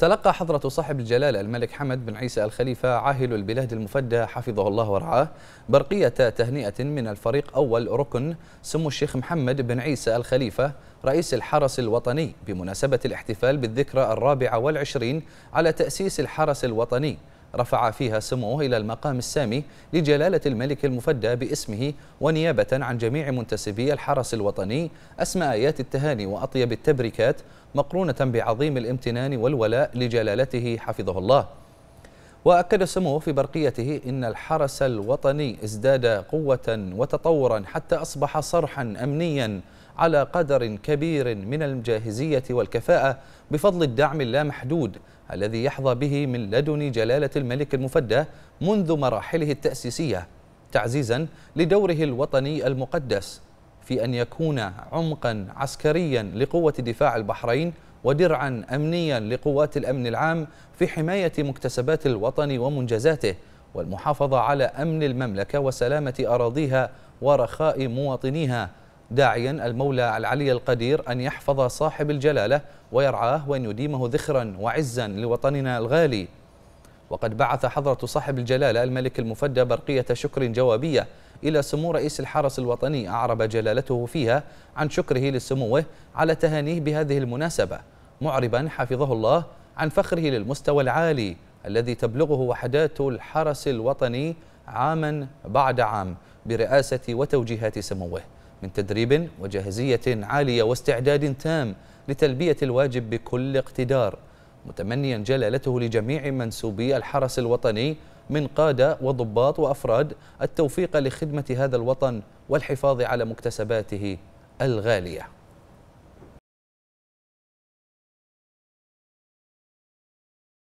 تلقى حضرة صاحب الجلالة الملك حمد بن عيسى الخليفة عاهل البلاد المفدى حفظه الله ورعاه برقية تهنئة من الفريق أول ركن سمو الشيخ محمد بن عيسى الخليفة رئيس الحرس الوطني بمناسبة الاحتفال بالذكرى الرابعة والعشرين على تأسيس الحرس الوطني رفع فيها سموه إلى المقام السامي لجلالة الملك المفدى باسمه ونيابة عن جميع منتسبي الحرس الوطني أسمى آيات التهاني وأطيب التبريكات مقرونة بعظيم الامتنان والولاء لجلالته حفظه الله وأكد سموه في برقيته إن الحرس الوطني ازداد قوة وتطورا حتى أصبح صرحا أمنيا على قدر كبير من الجاهزية والكفاءة بفضل الدعم اللامحدود الذي يحظى به من لدن جلالة الملك المفدى منذ مراحله التأسيسية تعزيزا لدوره الوطني المقدس في أن يكون عمقا عسكريا لقوة دفاع البحرين ودرعا أمنيا لقوات الأمن العام في حماية مكتسبات الوطن ومنجزاته والمحافظة على أمن المملكة وسلامة أراضيها ورخاء مواطنيها داعيا المولى العلي القدير أن يحفظ صاحب الجلالة ويرعاه وأن يديمه ذخرا وعزا لوطننا الغالي وقد بعث حضرة صاحب الجلالة الملك المفدى برقية شكر جوابية إلى سمو رئيس الحرس الوطني أعرب جلالته فيها عن شكره لسموه على تهانيه بهذه المناسبة معربا حفظه الله عن فخره للمستوى العالي الذي تبلغه وحدات الحرس الوطني عاما بعد عام برئاسة وتوجيهات سموه من تدريب وجاهزية عالية واستعداد تام لتلبية الواجب بكل اقتدار متمنيا جلالته لجميع منسوبي الحرس الوطني من قادة وضباط وأفراد التوفيق لخدمة هذا الوطن والحفاظ على مكتسباته الغالية